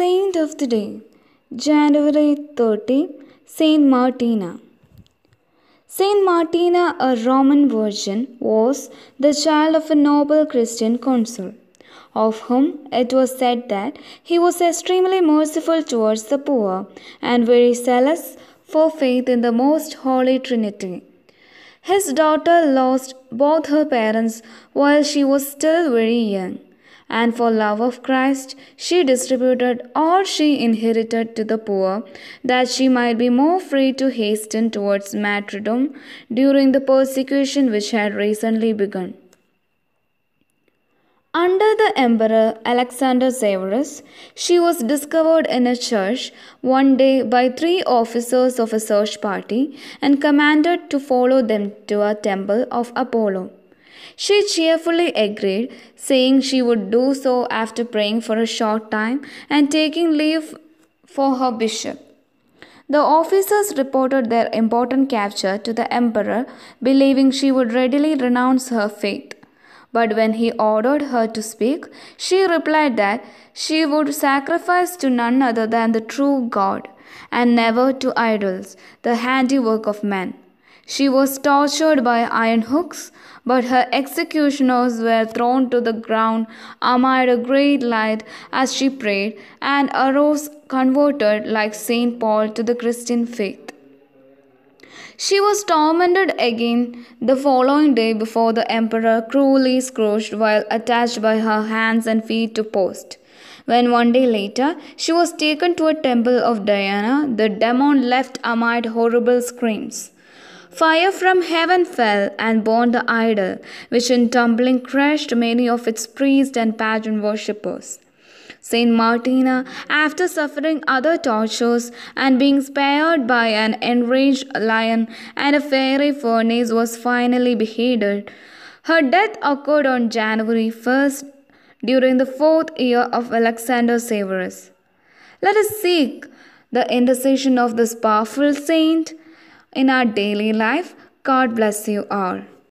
Saint of the Day January 30 Saint Martina Saint Martina, a Roman virgin, was the child of a noble Christian consul, of whom it was said that he was extremely merciful towards the poor and very zealous for faith in the most holy Trinity. His daughter lost both her parents while she was still very young and for love of Christ she distributed all she inherited to the poor, that she might be more free to hasten towards martyrdom during the persecution which had recently begun. Under the Emperor Alexander Severus, she was discovered in a church one day by three officers of a search party and commanded to follow them to a temple of Apollo. She cheerfully agreed, saying she would do so after praying for a short time and taking leave for her bishop. The officers reported their important capture to the emperor, believing she would readily renounce her faith. But when he ordered her to speak, she replied that she would sacrifice to none other than the true God, and never to idols, the handiwork of men. She was tortured by iron hooks, but her executioners were thrown to the ground amid a great light as she prayed and arose converted like St. Paul to the Christian faith. She was tormented again the following day before the emperor cruelly scourged while attached by her hands and feet to posts when one day later she was taken to a temple of Diana, the demon left amid horrible screams. Fire from heaven fell and burned the idol, which in tumbling crushed many of its priests and pagan worshippers. Saint Martina, after suffering other tortures and being spared by an enraged lion and a fiery furnace, was finally beheaded. Her death occurred on January 1st during the fourth year of Alexander Severus. Let us seek the intercession of this powerful saint in our daily life. God bless you all.